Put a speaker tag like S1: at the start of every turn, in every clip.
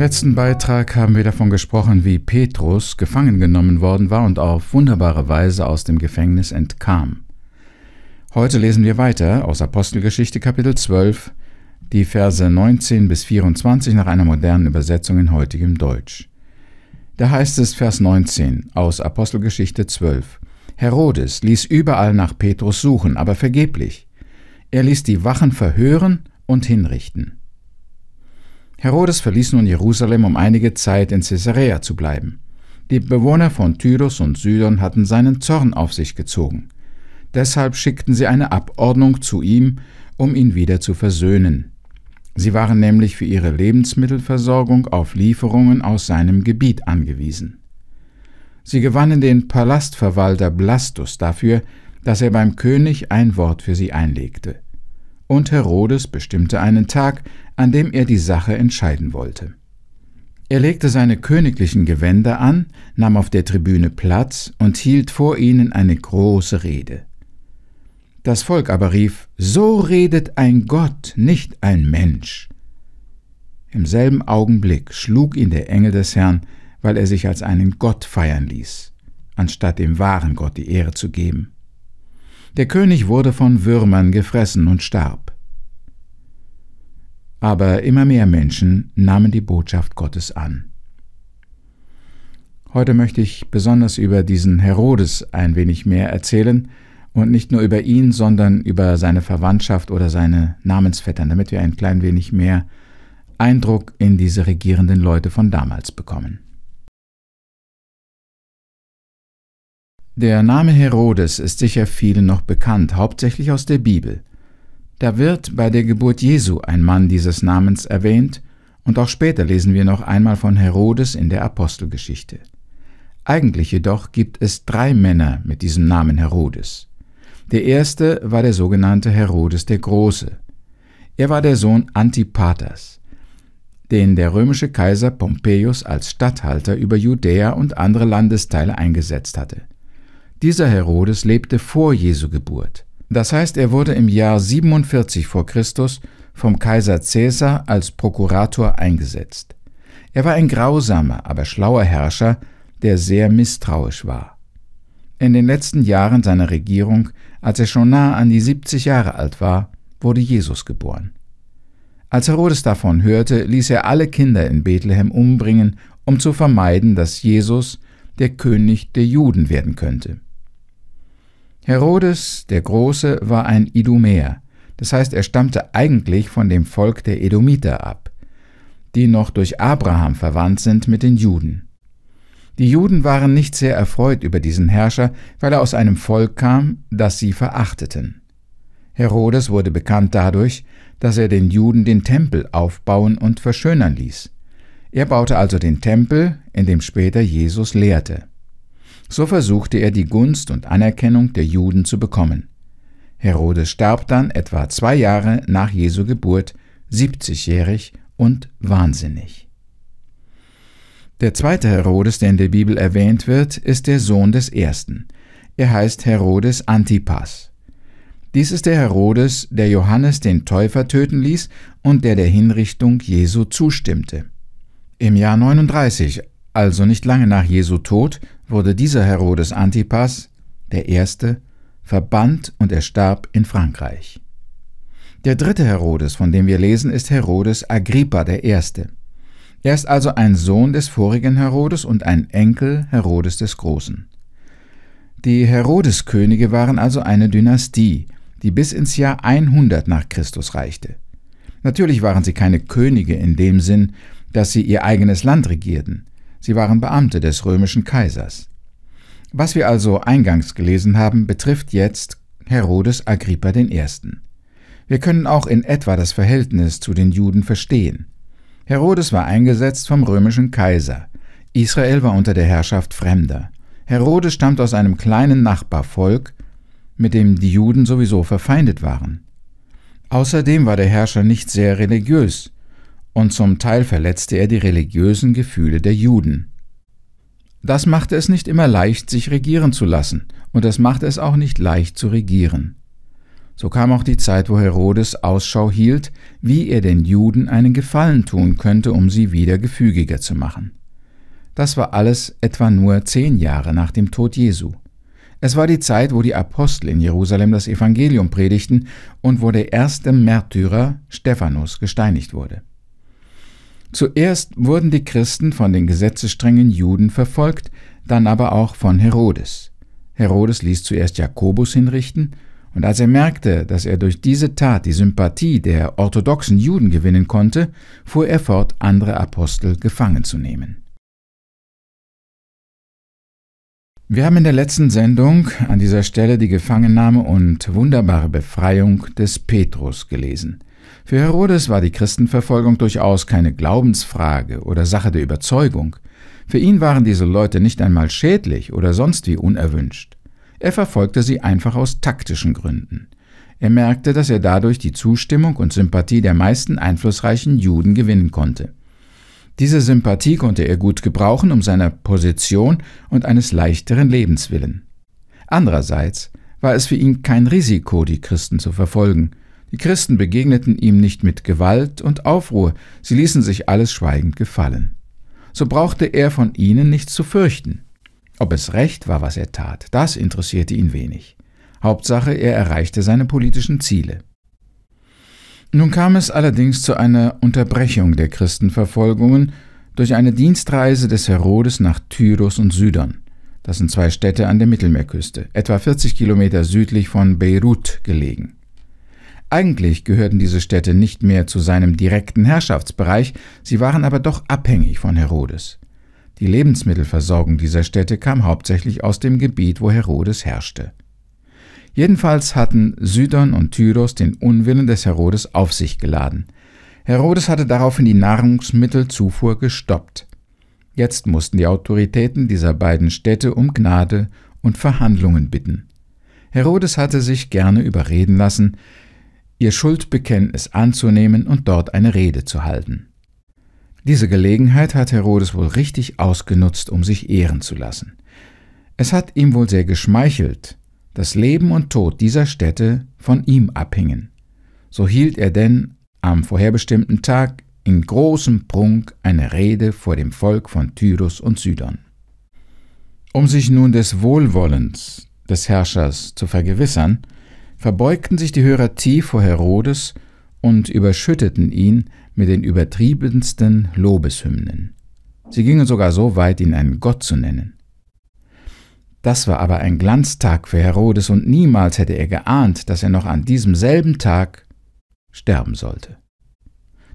S1: letzten Beitrag haben wir davon gesprochen, wie Petrus gefangen genommen worden war und auf wunderbare Weise aus dem Gefängnis entkam. Heute lesen wir weiter aus Apostelgeschichte Kapitel 12, die Verse 19 bis 24 nach einer modernen Übersetzung in heutigem Deutsch. Da heißt es Vers 19 aus Apostelgeschichte 12. Herodes ließ überall nach Petrus suchen, aber vergeblich. Er ließ die Wachen verhören und hinrichten. Herodes verließ nun Jerusalem, um einige Zeit in Caesarea zu bleiben. Die Bewohner von Tyros und Sidon hatten seinen Zorn auf sich gezogen. Deshalb schickten sie eine Abordnung zu ihm, um ihn wieder zu versöhnen. Sie waren nämlich für ihre Lebensmittelversorgung auf Lieferungen aus seinem Gebiet angewiesen. Sie gewannen den Palastverwalter Blastus dafür, dass er beim König ein Wort für sie einlegte. Und Herodes bestimmte einen Tag, an dem er die Sache entscheiden wollte. Er legte seine königlichen Gewänder an, nahm auf der Tribüne Platz und hielt vor ihnen eine große Rede. Das Volk aber rief, So redet ein Gott, nicht ein Mensch. Im selben Augenblick schlug ihn der Engel des Herrn, weil er sich als einen Gott feiern ließ, anstatt dem wahren Gott die Ehre zu geben. Der König wurde von Würmern gefressen und starb aber immer mehr Menschen nahmen die Botschaft Gottes an. Heute möchte ich besonders über diesen Herodes ein wenig mehr erzählen und nicht nur über ihn, sondern über seine Verwandtschaft oder seine Namensvettern, damit wir ein klein wenig mehr Eindruck in diese regierenden Leute von damals bekommen. Der Name Herodes ist sicher vielen noch bekannt, hauptsächlich aus der Bibel. Da wird bei der Geburt Jesu ein Mann dieses Namens erwähnt, und auch später lesen wir noch einmal von Herodes in der Apostelgeschichte. Eigentlich jedoch gibt es drei Männer mit diesem Namen Herodes. Der erste war der sogenannte Herodes der Große. Er war der Sohn Antipaters, den der römische Kaiser Pompeius als Statthalter über Judäa und andere Landesteile eingesetzt hatte. Dieser Herodes lebte vor Jesu Geburt. Das heißt, er wurde im Jahr 47 vor Christus vom Kaiser Caesar als Prokurator eingesetzt. Er war ein grausamer, aber schlauer Herrscher, der sehr misstrauisch war. In den letzten Jahren seiner Regierung, als er schon nahe an die 70 Jahre alt war, wurde Jesus geboren. Als Herodes davon hörte, ließ er alle Kinder in Bethlehem umbringen, um zu vermeiden, dass Jesus der König der Juden werden könnte. Herodes der Große war ein Idumäer, das heißt er stammte eigentlich von dem Volk der Edomiter ab, die noch durch Abraham verwandt sind mit den Juden. Die Juden waren nicht sehr erfreut über diesen Herrscher, weil er aus einem Volk kam, das sie verachteten. Herodes wurde bekannt dadurch, dass er den Juden den Tempel aufbauen und verschönern ließ. Er baute also den Tempel, in dem später Jesus lehrte. So versuchte er die Gunst und Anerkennung der Juden zu bekommen. Herodes starb dann etwa zwei Jahre nach Jesu Geburt, 70-jährig und wahnsinnig. Der zweite Herodes, der in der Bibel erwähnt wird, ist der Sohn des ersten. Er heißt Herodes Antipas. Dies ist der Herodes, der Johannes den Täufer töten ließ und der der Hinrichtung Jesu zustimmte. Im Jahr 39, also nicht lange nach Jesu Tod, wurde dieser Herodes Antipas, der erste, verbannt und er starb in Frankreich. Der dritte Herodes, von dem wir lesen, ist Herodes Agrippa I. Er ist also ein Sohn des vorigen Herodes und ein Enkel Herodes des Großen. Die Herodeskönige waren also eine Dynastie, die bis ins Jahr 100 nach Christus reichte. Natürlich waren sie keine Könige in dem Sinn, dass sie ihr eigenes Land regierten sie waren Beamte des römischen Kaisers. Was wir also eingangs gelesen haben, betrifft jetzt Herodes Agrippa I. Wir können auch in etwa das Verhältnis zu den Juden verstehen. Herodes war eingesetzt vom römischen Kaiser. Israel war unter der Herrschaft Fremder. Herodes stammt aus einem kleinen Nachbarvolk, mit dem die Juden sowieso verfeindet waren. Außerdem war der Herrscher nicht sehr religiös, und zum Teil verletzte er die religiösen Gefühle der Juden. Das machte es nicht immer leicht, sich regieren zu lassen, und es machte es auch nicht leicht zu regieren. So kam auch die Zeit, wo Herodes Ausschau hielt, wie er den Juden einen Gefallen tun könnte, um sie wieder gefügiger zu machen. Das war alles etwa nur zehn Jahre nach dem Tod Jesu. Es war die Zeit, wo die Apostel in Jerusalem das Evangelium predigten und wo der erste Märtyrer Stephanus gesteinigt wurde. Zuerst wurden die Christen von den gesetzestrengen Juden verfolgt, dann aber auch von Herodes. Herodes ließ zuerst Jakobus hinrichten, und als er merkte, dass er durch diese Tat die Sympathie der orthodoxen Juden gewinnen konnte, fuhr er fort, andere Apostel gefangen zu nehmen. Wir haben in der letzten Sendung an dieser Stelle die Gefangennahme und wunderbare Befreiung des Petrus gelesen. Für Herodes war die Christenverfolgung durchaus keine Glaubensfrage oder Sache der Überzeugung. Für ihn waren diese Leute nicht einmal schädlich oder sonst wie unerwünscht. Er verfolgte sie einfach aus taktischen Gründen. Er merkte, dass er dadurch die Zustimmung und Sympathie der meisten einflussreichen Juden gewinnen konnte. Diese Sympathie konnte er gut gebrauchen, um seiner Position und eines leichteren Lebens willen. Andererseits war es für ihn kein Risiko, die Christen zu verfolgen, die Christen begegneten ihm nicht mit Gewalt und Aufruhr, sie ließen sich alles schweigend gefallen. So brauchte er von ihnen nichts zu fürchten. Ob es recht war, was er tat, das interessierte ihn wenig. Hauptsache, er erreichte seine politischen Ziele. Nun kam es allerdings zu einer Unterbrechung der Christenverfolgungen durch eine Dienstreise des Herodes nach Tyros und Sidon. Das sind zwei Städte an der Mittelmeerküste, etwa 40 Kilometer südlich von Beirut gelegen. Eigentlich gehörten diese Städte nicht mehr zu seinem direkten Herrschaftsbereich, sie waren aber doch abhängig von Herodes. Die Lebensmittelversorgung dieser Städte kam hauptsächlich aus dem Gebiet, wo Herodes herrschte. Jedenfalls hatten Sidon und Tyros den Unwillen des Herodes auf sich geladen. Herodes hatte daraufhin die Nahrungsmittelzufuhr gestoppt. Jetzt mussten die Autoritäten dieser beiden Städte um Gnade und Verhandlungen bitten. Herodes hatte sich gerne überreden lassen, ihr Schuldbekenntnis anzunehmen und dort eine Rede zu halten. Diese Gelegenheit hat Herodes wohl richtig ausgenutzt, um sich ehren zu lassen. Es hat ihm wohl sehr geschmeichelt, dass Leben und Tod dieser Städte von ihm abhingen. So hielt er denn am vorherbestimmten Tag in großem Prunk eine Rede vor dem Volk von Tyrus und Sidon. Um sich nun des Wohlwollens des Herrschers zu vergewissern, verbeugten sich die Hörer tief vor Herodes und überschütteten ihn mit den übertriebensten Lobeshymnen. Sie gingen sogar so weit, ihn einen Gott zu nennen. Das war aber ein Glanztag für Herodes und niemals hätte er geahnt, dass er noch an diesem selben Tag sterben sollte.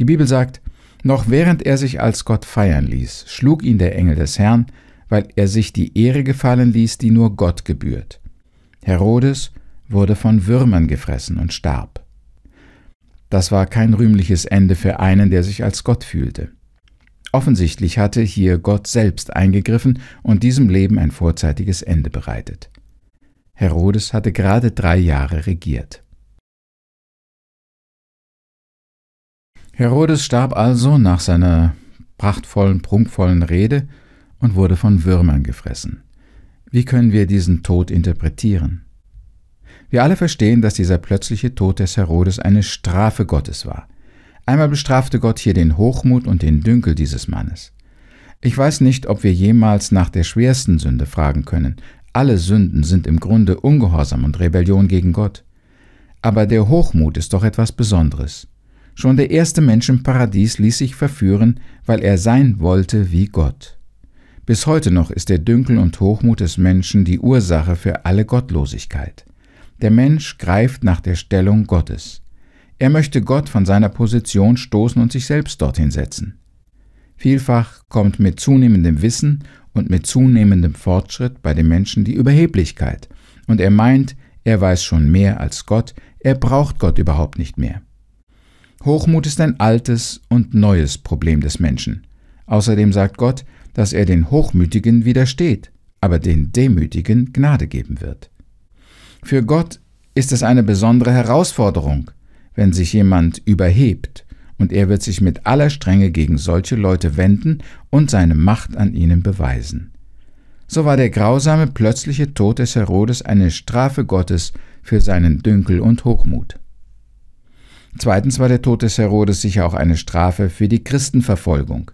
S1: Die Bibel sagt, noch während er sich als Gott feiern ließ, schlug ihn der Engel des Herrn, weil er sich die Ehre gefallen ließ, die nur Gott gebührt. Herodes wurde von Würmern gefressen und starb. Das war kein rühmliches Ende für einen, der sich als Gott fühlte. Offensichtlich hatte hier Gott selbst eingegriffen und diesem Leben ein vorzeitiges Ende bereitet. Herodes hatte gerade drei Jahre regiert. Herodes starb also nach seiner prachtvollen, prunkvollen Rede und wurde von Würmern gefressen. Wie können wir diesen Tod interpretieren? Wir alle verstehen, dass dieser plötzliche Tod des Herodes eine Strafe Gottes war. Einmal bestrafte Gott hier den Hochmut und den Dünkel dieses Mannes. Ich weiß nicht, ob wir jemals nach der schwersten Sünde fragen können. Alle Sünden sind im Grunde Ungehorsam und Rebellion gegen Gott. Aber der Hochmut ist doch etwas Besonderes. Schon der erste Mensch im Paradies ließ sich verführen, weil er sein wollte wie Gott. Bis heute noch ist der Dünkel und Hochmut des Menschen die Ursache für alle Gottlosigkeit. Der Mensch greift nach der Stellung Gottes. Er möchte Gott von seiner Position stoßen und sich selbst dorthin setzen. Vielfach kommt mit zunehmendem Wissen und mit zunehmendem Fortschritt bei dem Menschen die Überheblichkeit, und er meint, er weiß schon mehr als Gott, er braucht Gott überhaupt nicht mehr. Hochmut ist ein altes und neues Problem des Menschen. Außerdem sagt Gott, dass er den Hochmütigen widersteht, aber den Demütigen Gnade geben wird. Für Gott ist es eine besondere Herausforderung, wenn sich jemand überhebt, und er wird sich mit aller Strenge gegen solche Leute wenden und seine Macht an ihnen beweisen. So war der grausame plötzliche Tod des Herodes eine Strafe Gottes für seinen Dünkel und Hochmut. Zweitens war der Tod des Herodes sicher auch eine Strafe für die Christenverfolgung.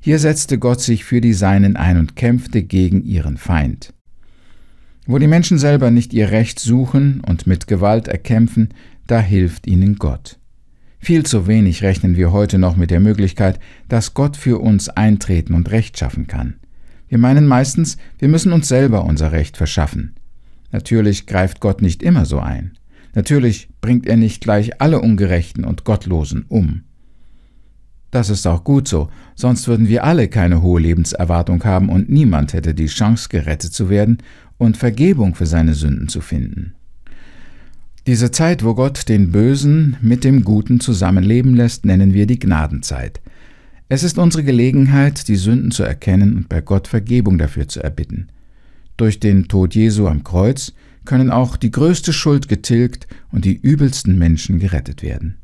S1: Hier setzte Gott sich für die Seinen ein und kämpfte gegen ihren Feind. Wo die Menschen selber nicht ihr Recht suchen und mit Gewalt erkämpfen, da hilft ihnen Gott. Viel zu wenig rechnen wir heute noch mit der Möglichkeit, dass Gott für uns eintreten und Recht schaffen kann. Wir meinen meistens, wir müssen uns selber unser Recht verschaffen. Natürlich greift Gott nicht immer so ein. Natürlich bringt er nicht gleich alle Ungerechten und Gottlosen um. Das ist auch gut so, sonst würden wir alle keine hohe Lebenserwartung haben und niemand hätte die Chance, gerettet zu werden und Vergebung für seine Sünden zu finden. Diese Zeit, wo Gott den Bösen mit dem Guten zusammenleben lässt, nennen wir die Gnadenzeit. Es ist unsere Gelegenheit, die Sünden zu erkennen und bei Gott Vergebung dafür zu erbitten. Durch den Tod Jesu am Kreuz können auch die größte Schuld getilgt und die übelsten Menschen gerettet werden.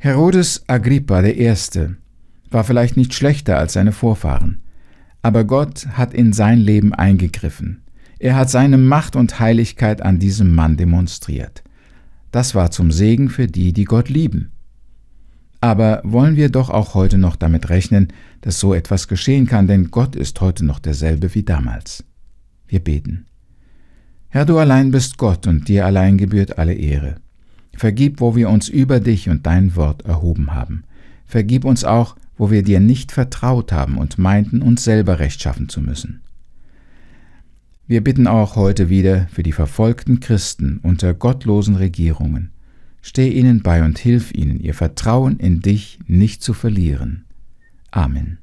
S1: Herodes Agrippa I. war vielleicht nicht schlechter als seine Vorfahren, aber Gott hat in sein Leben eingegriffen. Er hat seine Macht und Heiligkeit an diesem Mann demonstriert. Das war zum Segen für die, die Gott lieben. Aber wollen wir doch auch heute noch damit rechnen, dass so etwas geschehen kann, denn Gott ist heute noch derselbe wie damals. Wir beten. Herr, du allein bist Gott und dir allein gebührt alle Ehre. Vergib, wo wir uns über dich und dein Wort erhoben haben. Vergib uns auch, wo wir dir nicht vertraut haben und meinten, uns selber Recht schaffen zu müssen. Wir bitten auch heute wieder für die verfolgten Christen unter gottlosen Regierungen. Steh ihnen bei und hilf ihnen, ihr Vertrauen in dich nicht zu verlieren. Amen.